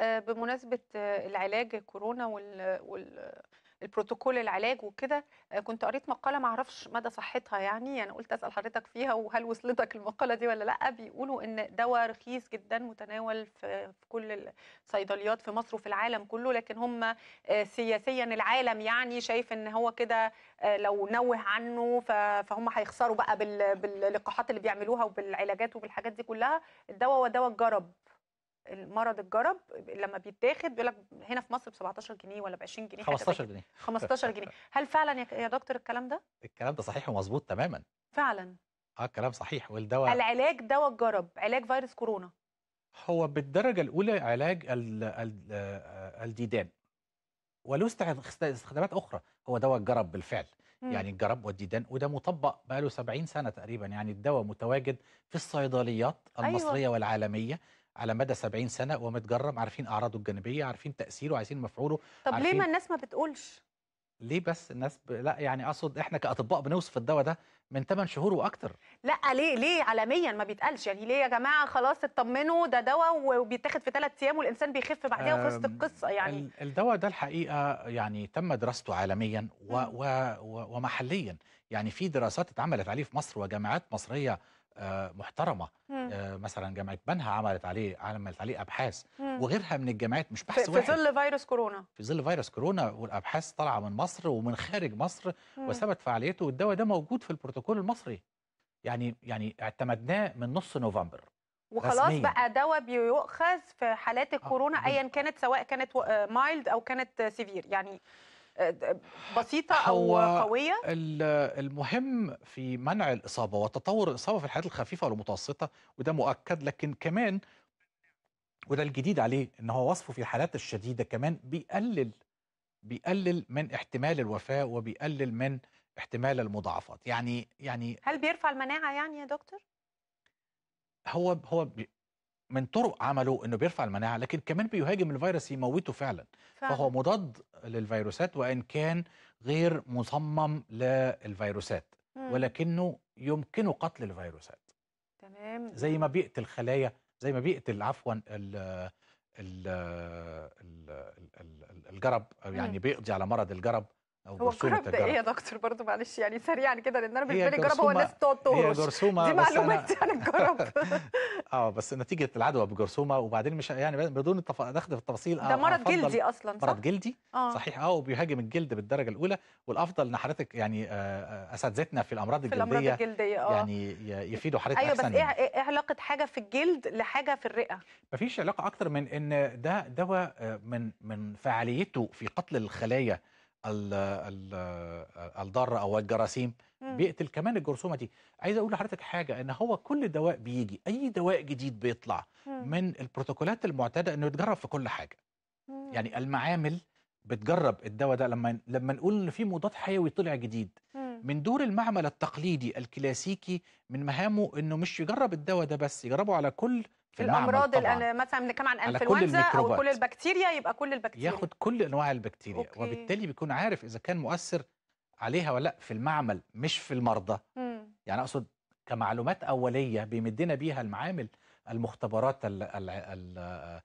بمناسبه آه، العلاج كورونا وال, وال البروتوكول العلاج وكده آه، كنت قريت مقاله ما اعرفش مدى صحتها يعني انا يعني قلت اسال حضرتك فيها وهل وصلتك المقاله دي ولا لا بيقولوا ان دواء رخيص جدا متناول في كل الصيدليات في مصر وفي العالم كله لكن هم آه، سياسيا العالم يعني شايف ان هو كده لو نوه عنه فهم هيخسروا بقى باللقاحات اللي بيعملوها وبالعلاجات وبالحاجات دي كلها الدواء ودواء الجرب المرض الجرب لما بيتاخد بيقول لك هنا في مصر ب 17 جنيه ولا ب 20 جنيه 15 جنيه 15 جنيه هل فعلا يا دكتور الكلام ده الكلام ده صحيح ومظبوط تماما فعلا اه الكلام صحيح والدواء العلاج دواء الجرب علاج فيروس كورونا هو بالدرجه الاولى علاج الديدان وله استخدامات اخرى هو دواء الجرب بالفعل مم. يعني الجرب والديدان وده مطبق بقاله 70 سنه تقريبا يعني الدواء متواجد في الصيدليات أيوة. المصريه أيوة. والعالميه على مدى 70 سنه ومتجرم عارفين اعراضه الجانبيه عارفين تاثيره عايزين مفعوله طب ليه ما الناس ما بتقولش ليه بس الناس ب... لا يعني اقصد احنا كاطباء بنوصف الدواء ده من 8 شهور واكتر لا ليه ليه عالميا ما بيتقالش يعني ليه يا جماعه خلاص اطمنوا ده دواء وبيتاخد في 3 ايام والانسان بيخف بعدها وسط القصه يعني الدواء ده الحقيقه يعني تم دراسته عالميا و... و... و... ومحليا يعني في دراسات اتعملت عليه في مصر وجامعات مصريه آه، محترمه آه، مثلا جامعه بنها عملت عليه عملت عليه ابحاث وغيرها من الجامعات مش بحث في واحد في ظل فيروس كورونا في ظل فيروس كورونا والابحاث طالعه من مصر ومن خارج مصر وثبت فعاليته والدواء ده موجود في البروتوكول المصري يعني يعني اعتمدناه من نص نوفمبر وخلاص بقى دواء بيؤخذ في حالات آه، الكورونا آه. ايا كانت سواء كانت مايلد او كانت سيفير يعني بسيطه او قويه المهم في منع الاصابه وتطور الاصابه في الحالات الخفيفه والمتوسطه وده مؤكد لكن كمان وده الجديد عليه ان هو وصفه في الحالات الشديده كمان بيقلل بيقلل من احتمال الوفاه وبيقلل من احتمال المضاعفات يعني يعني هل بيرفع المناعه يعني يا دكتور هو هو من طرق عمله انه بيرفع المناعه لكن كمان بيهاجم الفيروس يموته فعلا, فعلا. فهو مضاد للفيروسات وان كان غير مصمم للفيروسات ولكنه يمكنه قتل الفيروسات تمام زي ما بيقتل خلايا زي ما بيقتل عفوا ال ال الجرب او يعني بيقضي على مرض الجرب او هو جرثومه الجرب ده ايه يا دكتور برضه معلش يعني سريعا كده لان انا بالنسبه لي الجرب هو الناس بتقعد تهرش دي معلومات عن الجرب اه بس نتيجه العدوى بجرثومه وبعدين مش يعني بدون التف... دخل في التفاصيل آه، ده مرض جلدي اصلا صح؟ مرض جلدي آه. صحيح اه وبيهاجم الجلد بالدرجه الاولى والافضل ان حضرتك يعني آه، آه، اساتذتنا في الامراض الجلديه في الامراض الجلديه اه يعني يفيدوا حضرتك ايوه بس ايه إيه علاقه حاجه في الجلد لحاجه في الرئه؟ مفيش علاقه اكتر من ان ده دواء من من فعاليته في قتل الخلايا الضاره او الجراثيم بيقتل كمان الجرثومه دي عايز اقول لحضرتك حاجه ان هو كل دواء بيجي اي دواء جديد بيطلع من البروتوكولات المعتاده انه يتجرب في كل حاجه يعني المعامل بتجرب الدواء ده لما لما نقول ان في مضاد حيوي طلع جديد من دور المعمل التقليدي الكلاسيكي من مهامه انه مش يجرب الدواء ده بس يجربه على كل في الامراض مثلا بنتكلم عن انفلونزا او كل البكتيريا يبقى كل البكتيريا ياخد كل انواع البكتيريا أوكي. وبالتالي بيكون عارف اذا كان مؤثر عليها ولا لا في المعمل مش في المرضى مم. يعني اقصد كمعلومات اوليه بيمدنا بيها المعامل المختبرات الـ الـ الـ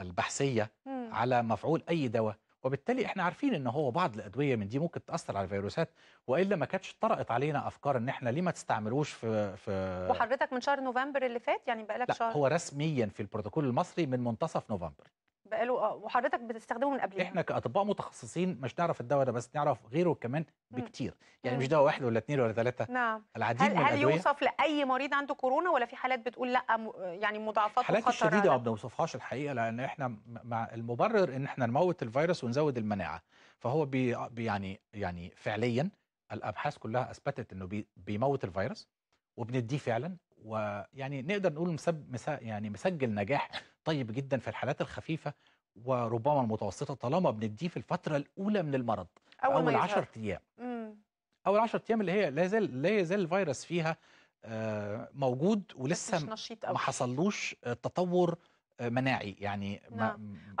البحثيه مم. على مفعول اي دواء وبالتالي احنا عارفين ان هو بعض الادويه من دي ممكن تاثر على الفيروسات والا ما كانتش طرقت علينا افكار ان احنا ليه ما تستعملوش في في وحضرتك من شهر نوفمبر اللي فات يعني بقالك شهر لا هو رسميا في البروتوكول المصري من منتصف نوفمبر بقاله آه، وحضرتك بتستخدمه من قبل يعني. احنا كاطباء متخصصين مش نعرف الدواء ده بس نعرف غيره كمان بكتير يعني مش دواء واحد ولا اثنين ولا ثلاثه نعم العديد هل من هل الأدوية. يوصف لاي مريض عنده كورونا ولا في حالات بتقول لا يعني مضاعفات حالات الشديده ما بنوصفهاش الحقيقه لان احنا مع المبرر ان احنا نموت الفيروس ونزود المناعه فهو بي يعني يعني فعليا الابحاث كلها اثبتت انه بي بيموت الفيروس وبنديه فعلا ويعني نقدر نقول مسب مسا يعني مسجل نجاح طيب جدا في الحالات الخفيفه وربما المتوسطه طالما بنديه في الفتره الاولى من المرض اول, أول 10 ايام اول 10 ايام اللي هي لا يزال لا يزال الفيروس فيها آه، موجود ولسه ما حصلوش آه، تطور آه، مناعي يعني نعم. ما